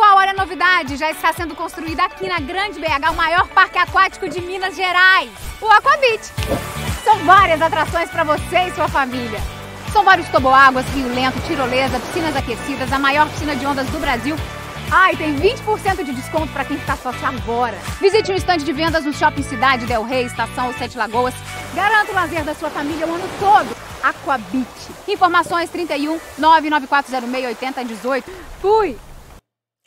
Pessoal, hora novidade, já está sendo construída aqui na Grande BH, o maior parque aquático de Minas Gerais, o Aquabit. São várias atrações para você e sua família. São vários toboáguas, rio lento, tirolesa, piscinas aquecidas, a maior piscina de ondas do Brasil. Ah, tem 20% de desconto para quem está sócio agora. Visite um estande de vendas no Shopping Cidade, Del Rey, Estação ou Sete Lagoas. Garanta o lazer da sua família o ano todo. Aquabit. Informações 31 99406 8018. Fui!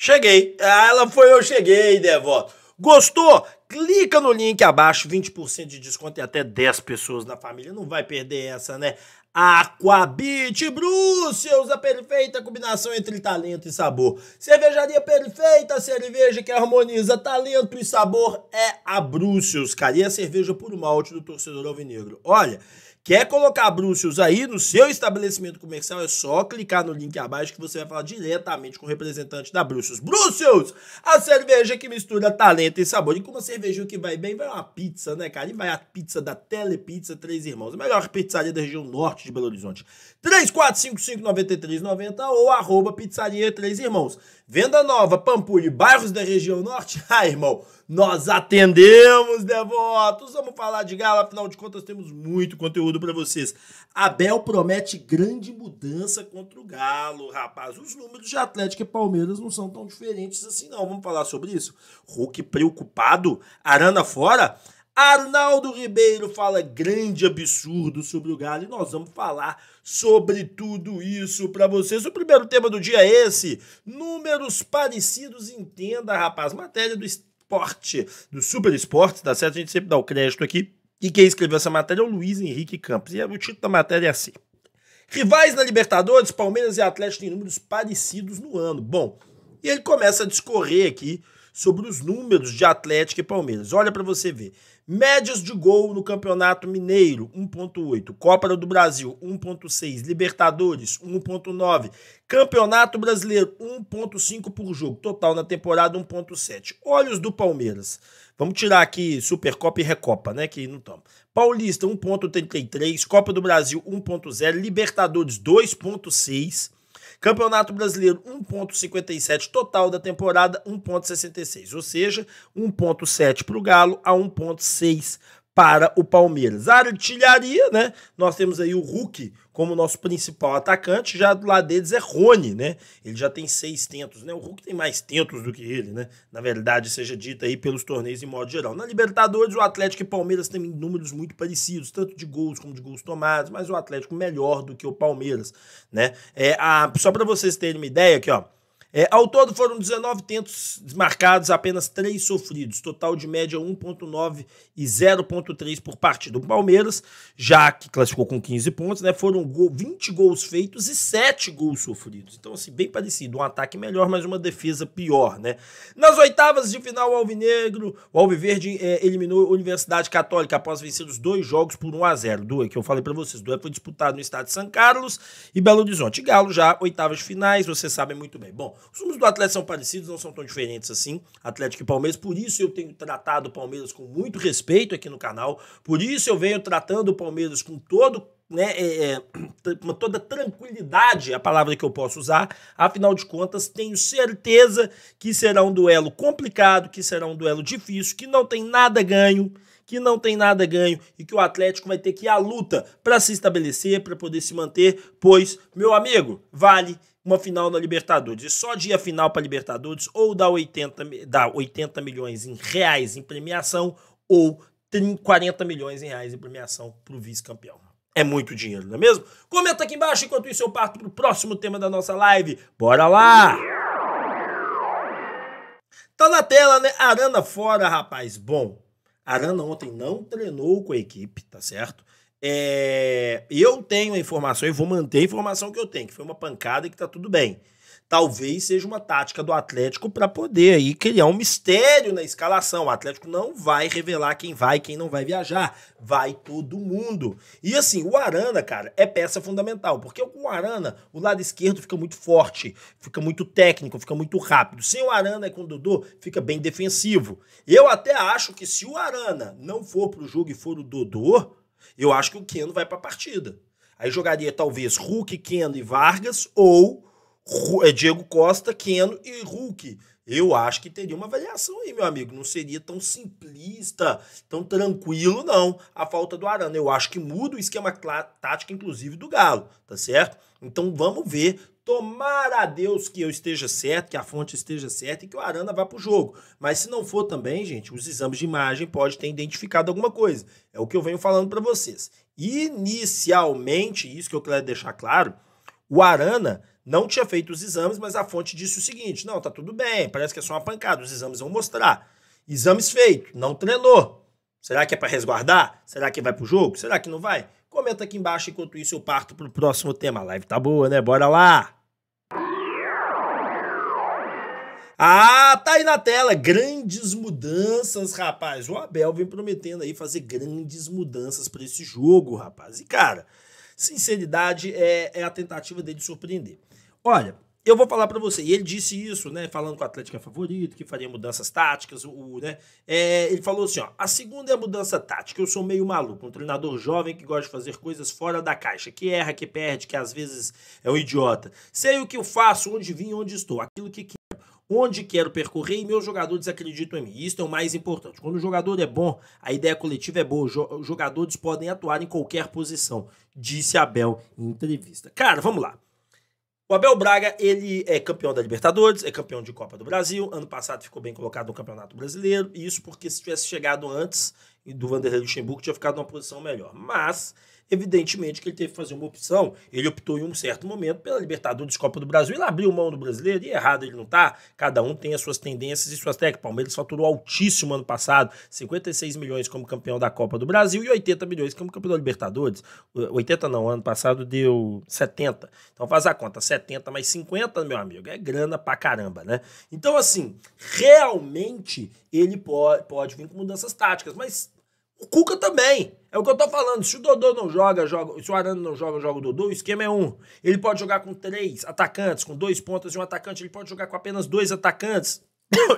Cheguei. Ah, ela foi eu cheguei, devoto. Gostou? Clica no link abaixo, 20% de desconto e até 10 pessoas na família. Não vai perder essa, né? Aquabit Brussels, a perfeita combinação entre talento e sabor. Cervejaria perfeita, cerveja que harmoniza talento e sabor é a Brussels, cara. E a cerveja por malte do torcedor alvinegro. Olha, Quer colocar Bruxos aí no seu estabelecimento comercial? É só clicar no link abaixo que você vai falar diretamente com o representante da Bruxos. Bruxos! A cerveja que mistura talento e sabor. E com uma cerveja que vai bem, vai uma pizza, né, cara? E vai a pizza da Telepizza Três Irmãos, a melhor pizzaria da região norte de Belo Horizonte. 3455-9390 ou arroba pizzaria Três Irmãos. Venda nova, Pampulha e bairros da região norte? Ah, irmão, nós atendemos, devotos. Vamos falar de galo, afinal de contas temos muito conteúdo para vocês. Abel promete grande mudança contra o galo, rapaz. Os números de Atlético e Palmeiras não são tão diferentes assim não. Vamos falar sobre isso? Hulk preocupado, Arana fora? Arnaldo Ribeiro fala grande absurdo sobre o Galo e nós vamos falar sobre tudo isso para vocês. O primeiro tema do dia é esse: números parecidos, entenda, rapaz. Matéria do esporte, do super esporte, tá certo? A gente sempre dá o crédito aqui. E quem escreveu essa matéria é o Luiz Henrique Campos. E é, o título da matéria é assim: Rivais na Libertadores, Palmeiras e Atlético têm números parecidos no ano. Bom, e ele começa a discorrer aqui sobre os números de Atlético e Palmeiras. Olha para você ver. Médias de gol no Campeonato Mineiro, 1.8. Copa do Brasil, 1.6. Libertadores, 1.9. Campeonato Brasileiro, 1.5 por jogo. Total na temporada, 1.7. Olhos do Palmeiras. Vamos tirar aqui Supercopa e Recopa, né? Que não estão. Paulista, 1.33. Copa do Brasil, 1.0. Libertadores, 2.6. Campeonato Brasileiro, 1,57 total da temporada, 1,66. Ou seja, 1,7 para o Galo a 1,6 para para o Palmeiras. A artilharia, né? Nós temos aí o Hulk como nosso principal atacante, já do lado deles é Rony, né? Ele já tem seis tentos, né? O Hulk tem mais tentos do que ele, né? Na verdade, seja dita aí pelos torneios em modo geral. Na Libertadores, o Atlético e Palmeiras têm números muito parecidos, tanto de gols como de gols tomados, mas o Atlético melhor do que o Palmeiras, né? É, a, só para vocês terem uma ideia aqui, ó. É, ao todo foram 19 tentos marcados, apenas 3 sofridos, total de média 1.9 e 0.3 por partida. O Palmeiras, já que classificou com 15 pontos, né, foram gol, 20 gols feitos e 7 gols sofridos. Então assim, bem parecido, um ataque melhor, mas uma defesa pior, né? Nas oitavas de final, o Alvinegro, o Alviverde é, eliminou a Universidade Católica após vencer os dois jogos por 1 a 0. Duas que eu falei para vocês, duas foi disputado no estado de São Carlos e Belo Horizonte. Galo já oitavas de finais, vocês sabem muito bem. Bom, os números do Atlético são parecidos, não são tão diferentes assim, Atlético e Palmeiras. Por isso eu tenho tratado o Palmeiras com muito respeito aqui no canal. Por isso eu venho tratando o Palmeiras com todo né, é, é, toda tranquilidade, é a palavra que eu posso usar, afinal de contas, tenho certeza que será um duelo complicado, que será um duelo difícil, que não tem nada ganho, que não tem nada ganho e que o Atlético vai ter que ir à luta para se estabelecer, para poder se manter, pois, meu amigo, vale uma final na Libertadores. E só dia final para Libertadores ou dá 80, dá 80 milhões em reais em premiação ou 30, 40 milhões em reais em premiação para o vice-campeão. É muito dinheiro, não é mesmo? Comenta aqui embaixo enquanto isso eu parto para o próximo tema da nossa live. Bora lá! Tá na tela, né? Arana fora, rapaz. Bom, Arana ontem não treinou com a equipe, tá certo? É, eu tenho a informação e vou manter a informação que eu tenho, que foi uma pancada e que tá tudo bem. Talvez seja uma tática do Atlético para poder aí criar um mistério na escalação. O Atlético não vai revelar quem vai e quem não vai viajar. Vai todo mundo. E assim, o Arana, cara, é peça fundamental. Porque com o Arana, o lado esquerdo fica muito forte, fica muito técnico, fica muito rápido. Sem o Arana e com o Dodô, fica bem defensivo. Eu até acho que se o Arana não for pro jogo e for o Dodô, eu acho que o Keno vai para a partida. Aí jogaria talvez Hulk, Keno e Vargas ou é, Diego Costa, Keno e Hulk. Eu acho que teria uma avaliação aí, meu amigo. Não seria tão simplista, tão tranquilo, não, a falta do Arana. Eu acho que muda o esquema tático, inclusive, do Galo, tá certo? Então vamos ver. Tomara a Deus que eu esteja certo, que a fonte esteja certa e que o Arana vá pro jogo. Mas se não for também, gente, os exames de imagem podem ter identificado alguma coisa. É o que eu venho falando para vocês. Inicialmente, isso que eu quero deixar claro, o Arana não tinha feito os exames, mas a fonte disse o seguinte: não, tá tudo bem, parece que é só uma pancada, os exames vão mostrar. Exames feitos, não treinou. Será que é para resguardar? Será que vai pro jogo? Será que não vai? Comenta aqui embaixo enquanto isso eu parto pro próximo tema. A live tá boa, né? Bora lá! Ah, tá aí na tela. Grandes mudanças, rapaz. O Abel vem prometendo aí fazer grandes mudanças para esse jogo, rapaz. E cara, Sinceridade é, é a tentativa dele de surpreender. Olha, eu vou falar para você, e ele disse isso, né, falando que o Atlético é favorito, que faria mudanças táticas, o, né, é, ele falou assim, ó, a segunda é a mudança tática, eu sou meio maluco, um treinador jovem que gosta de fazer coisas fora da caixa, que erra, que perde, que às vezes é um idiota. Sei o que eu faço, onde vim, onde estou, aquilo que onde quero percorrer e meus jogadores acreditam em mim. isso é o mais importante. Quando o jogador é bom, a ideia coletiva é boa, os jogadores podem atuar em qualquer posição, disse Abel em entrevista. Cara, vamos lá. O Abel Braga, ele é campeão da Libertadores, é campeão de Copa do Brasil. Ano passado ficou bem colocado no Campeonato Brasileiro, isso porque se tivesse chegado antes do Vanderlei Luxemburgo, tinha ficado numa posição melhor. Mas Evidentemente que ele teve que fazer uma opção. Ele optou em um certo momento pela Libertadores Copa do Brasil. Ele abriu mão do brasileiro e errado ele não tá. Cada um tem as suas tendências e suas técnicas. Palmeiras faturou altíssimo ano passado: 56 milhões como campeão da Copa do Brasil e 80 milhões como campeão da Libertadores. 80 não, ano passado deu 70. Então faz a conta: 70 mais 50, meu amigo, é grana pra caramba, né? Então, assim, realmente ele pode, pode vir com mudanças táticas, mas o Cuca também. É o que eu tô falando. Se o Dodô não joga, joga. Se o Arana não joga, joga o Dodô, o esquema é um. Ele pode jogar com três atacantes, com dois pontas e um atacante. Ele pode jogar com apenas dois atacantes.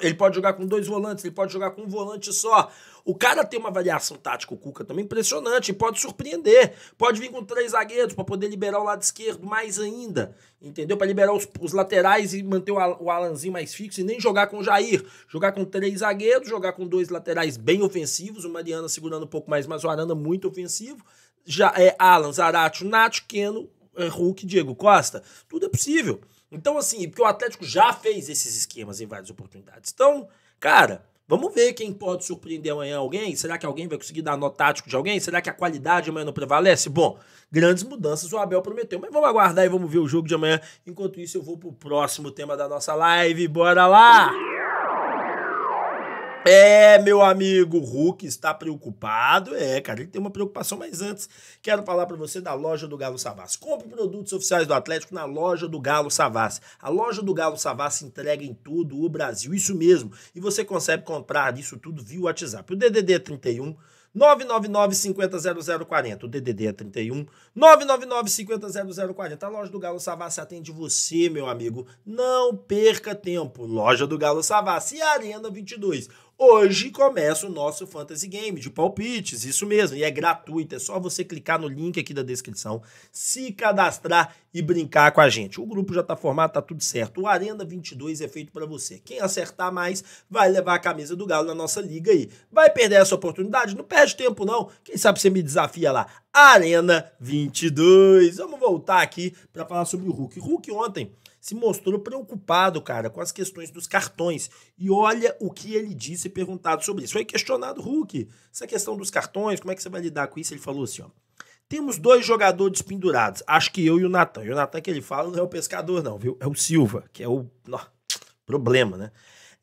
Ele pode jogar com dois volantes, ele pode jogar com um volante só. O cara tem uma variação tática, o Cuca também impressionante, pode surpreender. Pode vir com três zagueiros para poder liberar o lado esquerdo mais ainda, entendeu? Para liberar os, os, laterais e manter o, o Alanzinho mais fixo e nem jogar com o Jair. Jogar com três zagueiros, jogar com dois laterais bem ofensivos, o Mariana segurando um pouco mais, mas o Arana muito ofensivo. Já é Alan, Zaratio, Nath, Keno, é, Hulk, Diego Costa. Tudo é possível. Então, assim, porque o Atlético já fez esses esquemas em várias oportunidades. Então, cara, vamos ver quem pode surpreender amanhã alguém. Será que alguém vai conseguir dar nó tático de alguém? Será que a qualidade amanhã não prevalece? Bom, grandes mudanças o Abel prometeu, mas vamos aguardar e vamos ver o jogo de amanhã. Enquanto isso, eu vou pro próximo tema da nossa live. Bora lá! É, meu amigo, o Hulk está preocupado. É, cara, ele tem uma preocupação, mas antes quero falar para você da loja do Galo Savassi. Compre produtos oficiais do Atlético na loja do Galo Savassi. A loja do Galo Savassi entrega em todo o Brasil, isso mesmo. E você consegue comprar isso tudo via WhatsApp. O DDD é 31 999-500040. O DDD é 31 999-500040. A loja do Galo Savassi atende você, meu amigo. Não perca tempo. Loja do Galo Savassi e Arena 22 Hoje começa o nosso Fantasy Game de palpites, isso mesmo, e é gratuito, é só você clicar no link aqui da descrição, se cadastrar e brincar com a gente. O grupo já está formado, tá tudo certo. O Arena 22 é feito para você. Quem acertar mais vai levar a camisa do Galo na nossa liga aí. Vai perder essa oportunidade? Não perde tempo não. Quem sabe você me desafia lá. Arena 22. Vamos voltar aqui para falar sobre o Hulk. Hulk ontem se mostrou preocupado, cara, com as questões dos cartões. E olha o que ele disse perguntado sobre isso. Foi questionado Hulk, essa questão dos cartões, como é que você vai lidar com isso? Ele falou assim, ó. Temos dois jogadores pendurados, acho que eu e o Natan. E o Natan que ele fala não é o pescador não, viu? É o Silva, que é o... Não, problema, né?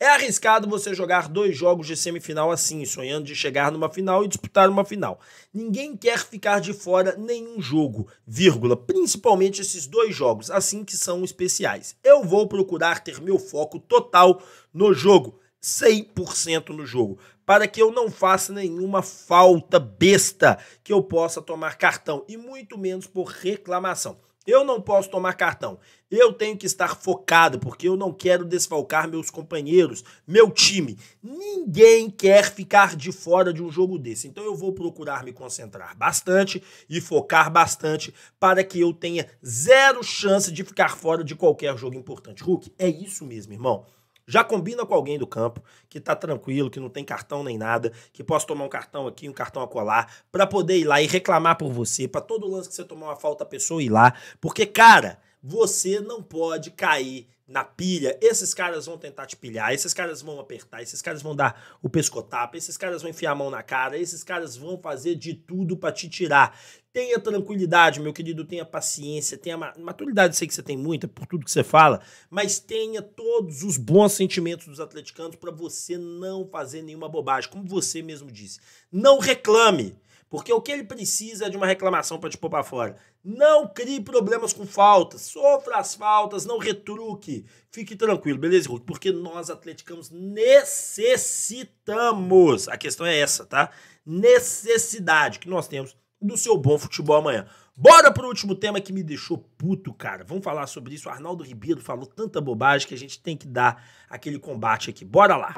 É arriscado você jogar dois jogos de semifinal assim, sonhando de chegar numa final e disputar uma final. Ninguém quer ficar de fora nenhum jogo, vírgula, principalmente esses dois jogos, assim que são especiais. Eu vou procurar ter meu foco total no jogo, 100% no jogo, para que eu não faça nenhuma falta besta que eu possa tomar cartão e muito menos por reclamação. Eu não posso tomar cartão. Eu tenho que estar focado, porque eu não quero desfalcar meus companheiros, meu time. Ninguém quer ficar de fora de um jogo desse. Então eu vou procurar me concentrar bastante e focar bastante para que eu tenha zero chance de ficar fora de qualquer jogo importante. Hulk, é isso mesmo, irmão. Já combina com alguém do campo que tá tranquilo, que não tem cartão nem nada, que possa tomar um cartão aqui, um cartão a colar, para poder ir lá e reclamar por você, para todo lance que você tomar uma falta a pessoa ir lá, porque cara, você não pode cair na pilha, esses caras vão tentar te pilhar, esses caras vão apertar, esses caras vão dar o pescotapa, esses caras vão enfiar a mão na cara, esses caras vão fazer de tudo para te tirar. Tenha tranquilidade, meu querido, tenha paciência, tenha maturidade, sei que você tem muita por tudo que você fala, mas tenha todos os bons sentimentos dos atleticanos para você não fazer nenhuma bobagem, como você mesmo disse. Não reclame. Porque o que ele precisa é de uma reclamação para te pôr para fora. Não crie problemas com faltas, sofra as faltas, não retruque. Fique tranquilo, beleza, Hulk? Porque nós, atleticanos, necessitamos. A questão é essa, tá? Necessidade que nós temos do seu bom futebol amanhã. Bora pro último tema que me deixou puto, cara. Vamos falar sobre isso. O Arnaldo Ribeiro falou tanta bobagem que a gente tem que dar aquele combate aqui. Bora lá.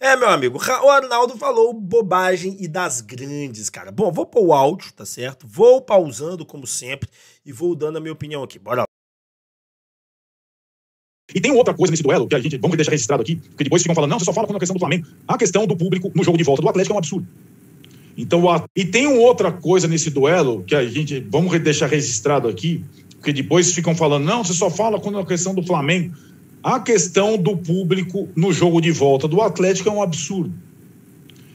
É, meu amigo, o Arnaldo falou bobagem e das grandes, cara. Bom, vou pôr o áudio, tá certo? Vou pausando, como sempre, e vou dando a minha opinião aqui. Bora lá. E tem outra coisa nesse duelo, que a gente, vamos deixar registrado aqui, porque depois ficam falando, não, você só fala quando a questão do Flamengo. A questão do público no jogo de volta do Atlético é um absurdo. Então, a... e tem outra coisa nesse duelo, que a gente, vamos deixar registrado aqui, porque depois ficam falando, não, você só fala quando a questão do Flamengo. A questão do público no jogo de volta do Atlético é um absurdo.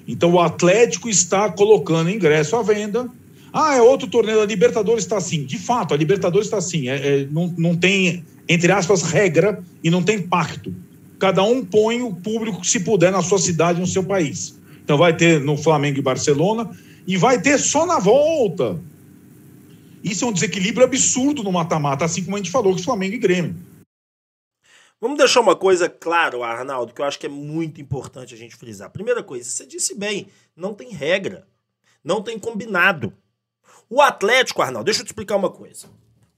Então o Atlético está colocando ingresso à venda. Ah, é outro torneio, a Libertadores está assim. De fato, a Libertadores está assim. É, é, não, não tem, entre aspas, regra e não tem pacto. Cada um põe o público, se puder, na sua cidade, no seu país. Então vai ter no Flamengo e Barcelona e vai ter só na volta. Isso é um desequilíbrio absurdo no mata-mata, assim como a gente falou com o Flamengo e Grêmio. Vamos deixar uma coisa claro, Arnaldo, que eu acho que é muito importante a gente frisar. Primeira coisa, você disse bem, não tem regra, não tem combinado. O Atlético, Arnaldo, deixa eu te explicar uma coisa.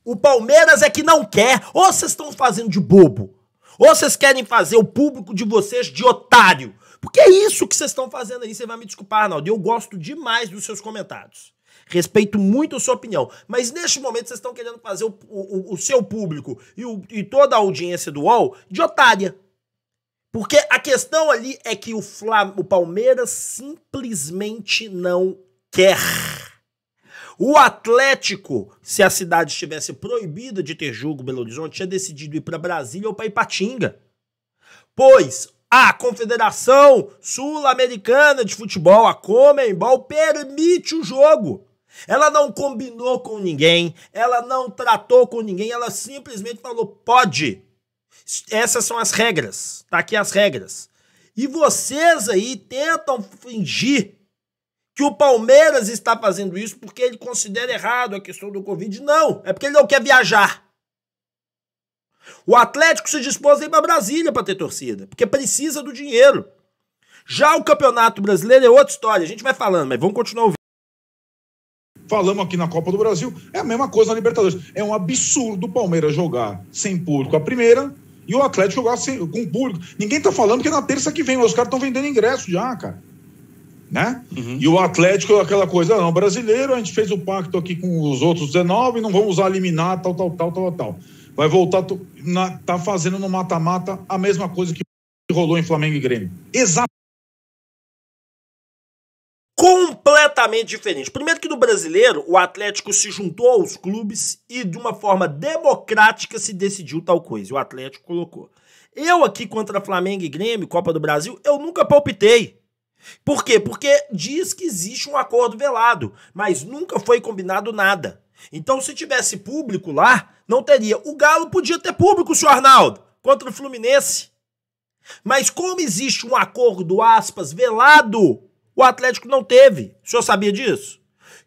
O Palmeiras é que não quer, ou vocês estão fazendo de bobo, ou vocês querem fazer o público de vocês de otário. Porque é isso que vocês estão fazendo aí, você vai me desculpar, Arnaldo. Eu gosto demais dos seus comentários. Respeito muito sua opinião. Mas neste momento vocês estão querendo fazer o, o, o seu público e, o, e toda a audiência do UOL de otária. Porque a questão ali é que o, Flam o Palmeiras simplesmente não quer. O Atlético, se a cidade estivesse proibida de ter jogo Belo Horizonte, tinha decidido ir para Brasília ou para Ipatinga. Pois a Confederação Sul-Americana de Futebol, a Comembol, permite o jogo. Ela não combinou com ninguém, ela não tratou com ninguém, ela simplesmente falou: pode. Essas são as regras, tá aqui as regras. E vocês aí tentam fingir que o Palmeiras está fazendo isso porque ele considera errado a questão do Covid. Não, é porque ele não quer viajar. O Atlético se dispôs a ir para Brasília para ter torcida, porque precisa do dinheiro. Já o Campeonato Brasileiro é outra história, a gente vai falando, mas vamos continuar ouvindo. Falamos aqui na Copa do Brasil, é a mesma coisa na Libertadores. É um absurdo o Palmeiras jogar sem público a primeira e o Atlético jogar sem, com público. Ninguém tá falando que é na terça que vem, os caras estão vendendo ingresso já, cara. Né? Uhum. E o Atlético, aquela coisa, ah, não, brasileiro, a gente fez o pacto aqui com os outros 19, não vamos usar eliminar, tal, tal, tal, tal, tal. Vai voltar, na, tá fazendo no mata-mata a mesma coisa que rolou em Flamengo e Grêmio. Exatamente completamente diferente. Primeiro que no brasileiro, o Atlético se juntou aos clubes e de uma forma democrática se decidiu tal coisa. O Atlético colocou. Eu aqui contra Flamengo e Grêmio, Copa do Brasil, eu nunca palpitei. Por quê? Porque diz que existe um acordo velado, mas nunca foi combinado nada. Então, se tivesse público lá, não teria. O Galo podia ter público, senhor Arnaldo, contra o Fluminense. Mas como existe um acordo, aspas, velado, o Atlético não teve. O senhor sabia disso?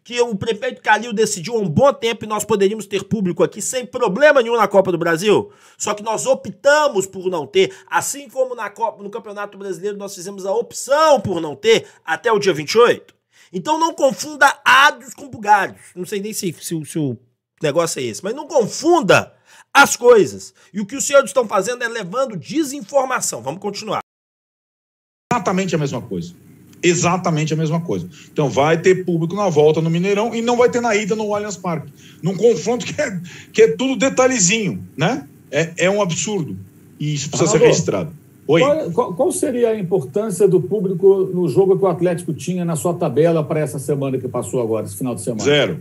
Que o prefeito Calil decidiu há um bom tempo e nós poderíamos ter público aqui sem problema nenhum na Copa do Brasil. Só que nós optamos por não ter. Assim como na Copa, no Campeonato Brasileiro nós fizemos a opção por não ter até o dia 28. Então não confunda ados com bugalhos. Não sei nem se, se, se o negócio é esse, mas não confunda as coisas. E o que os senhores estão fazendo é levando desinformação. Vamos continuar. Exatamente a mesma coisa exatamente a mesma coisa. Então vai ter público na volta no Mineirão e não vai ter na ida no Allianz Parque. Num confronto que é, que é tudo detalhezinho, né? É, é um absurdo. E isso precisa ser registrado. Oi. Qual, qual, seria a importância do público no jogo que o Atlético tinha na sua tabela para essa semana que passou agora, esse final de semana? Zero.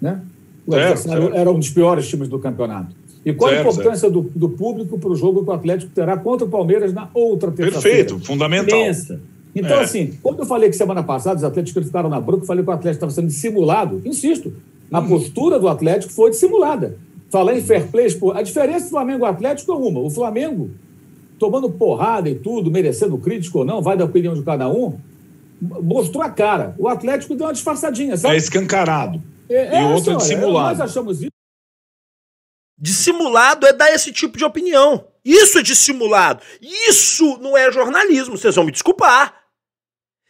Né? O zero, zero. era um dos piores times do campeonato. E qual zero, a importância do, do, público para o jogo que o Atlético terá contra o Palmeiras na outra terça-feira? Perfeito, fundamental. Imensa. Então, é. assim, quando eu falei que semana passada os atléticos ficaram na bronca, eu falei que o Atlético estava sendo dissimulado, insisto, a uhum. postura do Atlético foi dissimulada. Falar em fair play, a diferença do Flamengo e Atlético é uma. O Flamengo, tomando porrada e tudo, merecendo crítico ou não, vai da opinião de cada um, mostrou a cara. O Atlético deu uma disfarçadinha, sabe? É escancarado. É, e é, outro é, é dissimulado. Nós achamos isso Dissimulado é dar esse tipo de opinião. Isso é dissimulado. Isso não é jornalismo, vocês vão me desculpar.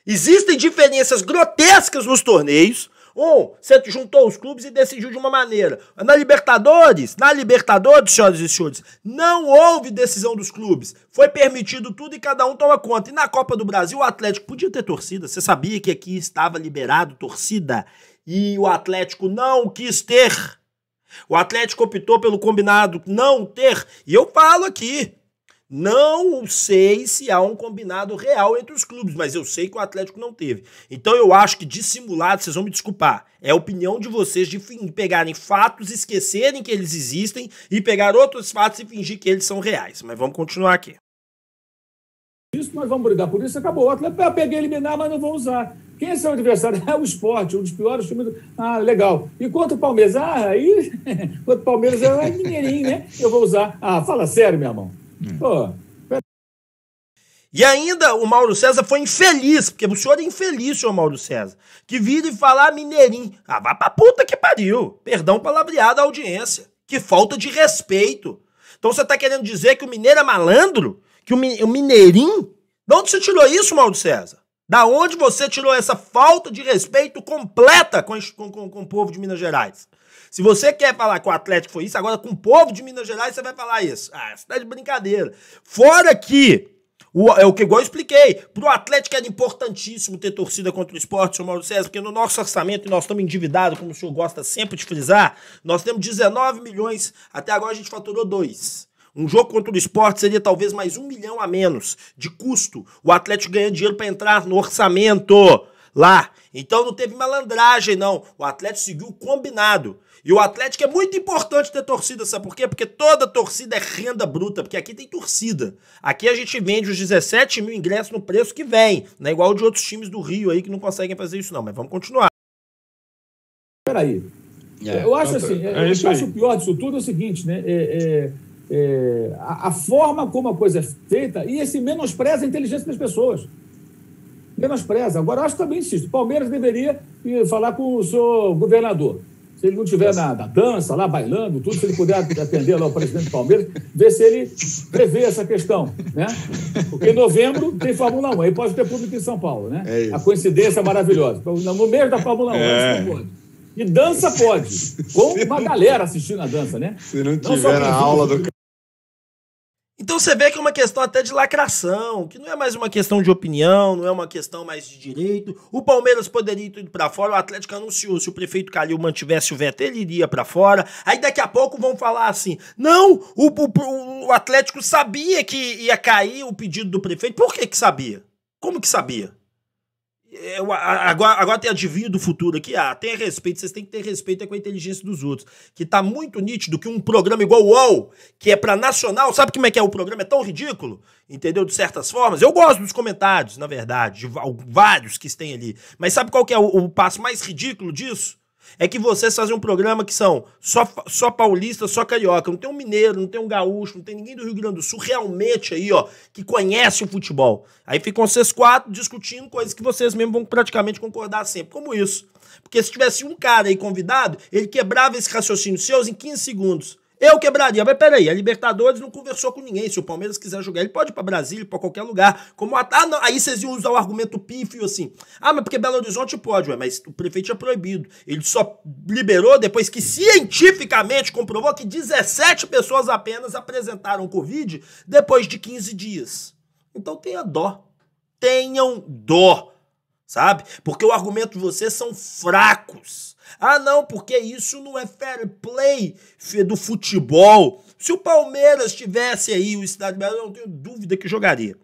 Existem diferenças grotescas nos torneios. Um, você juntou os clubes e decidiu de uma maneira. Na Libertadores, na Libertadores, senhoras e senhores, não houve decisão dos clubes. Foi permitido tudo e cada um toma conta. E na Copa do Brasil, o Atlético podia ter torcida. Você sabia que aqui estava liberado torcida? E o Atlético não quis ter. O Atlético optou pelo combinado não ter, e eu falo aqui, não sei se há um combinado real entre os clubes, mas eu sei que o Atlético não teve. Então eu acho que dissimulado, vocês vão me desculpar. É a opinião de vocês de pegarem fatos, esquecerem que eles existem e pegar outros fatos e fingir que eles são reais. Mas vamos continuar aqui. Isso nós vamos brigar por isso, acabou. O Atlético, eu peguei eliminar, mas não vou usar. Quem é seu adversário? Ah, o esporte, um dos piores times. Do... Ah, legal. E quanto o Palmeiras? Ah, aí. quanto o Palmeiras é Mineirinho, né? Eu vou usar. Ah, fala sério, meu irmão. Hum. Pô. E ainda o Mauro César foi infeliz, porque o senhor é infeliz, senhor Mauro César, que vira e fala ah, mineirinho. Ah, vá pra puta que pariu. Perdão palavreado à audiência. Que falta de respeito. Então você tá querendo dizer que o mineiro é malandro? Que o mineirinho? De onde você tirou isso, Mauro César? Da onde você tirou essa falta de respeito completa com, com, com o povo de Minas Gerais? Se você quer falar com o Atlético foi isso, agora com o povo de Minas Gerais você vai falar isso. Ah, isso tá de brincadeira. Fora que, o, é o que igual eu expliquei, pro Atlético era importantíssimo ter torcida contra o esporte, senhor Mauro César, porque no nosso orçamento, e nós estamos endividados, como o senhor gosta sempre de frisar, nós temos 19 milhões, até agora a gente faturou 2. Um jogo contra o esporte seria talvez mais um milhão a menos de custo. O Atlético ganhando dinheiro para entrar no orçamento lá. Então não teve malandragem, não. O Atlético seguiu combinado. E o Atlético é muito importante ter torcida, sabe por quê? Porque toda torcida é renda bruta, porque aqui tem torcida. Aqui a gente vende os 17 mil ingressos no preço que vem, né? Igual de outros times do Rio aí que não conseguem fazer isso, não. Mas vamos continuar. Peraí. É, eu acho assim, é, é eu acho o pior disso tudo é o seguinte, né? É, é é, a, a, forma como a coisa é feita e esse menospreza a inteligência das pessoas. Menospreza. Agora, eu acho que também insisto: Palmeiras deveria eh, falar com o seu governador. Se ele não estiver na, na, dança, lá bailando, tudo, se ele puder atender lá o presidente do Palmeiras, ver se ele prevê essa questão. Né? Porque em novembro tem Fórmula 1, aí pode ter público em São Paulo. Né? É a coincidência é maravilhosa. Então, no meio da Fórmula 1, é. isso não pode. E dança pode, com uma galera assistindo a dança, né? Se não tiver não na aula do então você vê que é uma questão até de lacração, que não é mais uma questão de opinião, não é uma questão mais de direito. O Palmeiras poderia ir para fora, o Atlético anunciou, se o prefeito Calil mantivesse o veto, ele iria para fora. Aí daqui a pouco vão falar assim: "Não, o, o, o Atlético sabia que ia cair o pedido do prefeito". Por que que sabia? Como que sabia? Eu, agora, agora tem adivinho do futuro aqui. Ah, tenha respeito, vocês têm que ter respeito é com a inteligência dos outros. Que tá muito nítido que um programa igual o UOL, que é pra nacional, sabe como é que é o programa? É tão ridículo, entendeu? De certas formas. Eu gosto dos comentários, na verdade, de vários que tem ali. Mas sabe qual que é o, o passo mais ridículo disso? é que vocês fazem um programa que são só, só paulista, só carioca. Não tem um mineiro, não tem um gaúcho, não tem ninguém do Rio Grande do Sul realmente aí, ó, que conhece o futebol. Aí ficam vocês quatro discutindo coisas que vocês mesmos vão praticamente concordar sempre, como isso. Porque se tivesse um cara aí convidado, ele quebrava esse raciocínio seus em 15 segundos. Eu quebraria, mas peraí, a Libertadores não conversou com ninguém. Se o Palmeiras quiser jogar, ele pode ir pra Brasília, pra qualquer lugar. Como a... ah, não, aí vocês iam usar o argumento pífio assim. Ah, mas porque Belo Horizonte pode, ué, mas o prefeito é proibido. Ele só liberou depois que cientificamente comprovou que 17 pessoas apenas apresentaram Covid depois de 15 dias. Então tenha dó. Tenham dó sabe? Porque o argumento de vocês são fracos. Ah, não, porque isso não é fair play do futebol. Se o Palmeiras tivesse aí o Cidade eu não tenho dúvida que jogaria.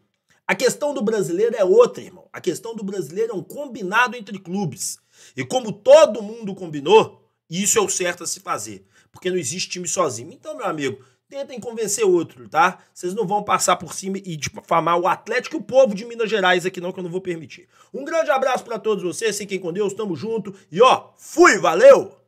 A questão do brasileiro é outra, irmão. A questão do brasileiro é um combinado entre clubes. E como todo mundo combinou, isso é o certo a se fazer. Porque não existe time sozinho. Então, meu amigo, tentem convencer outro, tá? Vocês não vão passar por cima e difamar tipo, o Atlético e o povo de Minas Gerais aqui não, que eu não vou permitir. Um grande abraço para todos vocês, fiquem com Deus, tamo junto e ó, fui, valeu!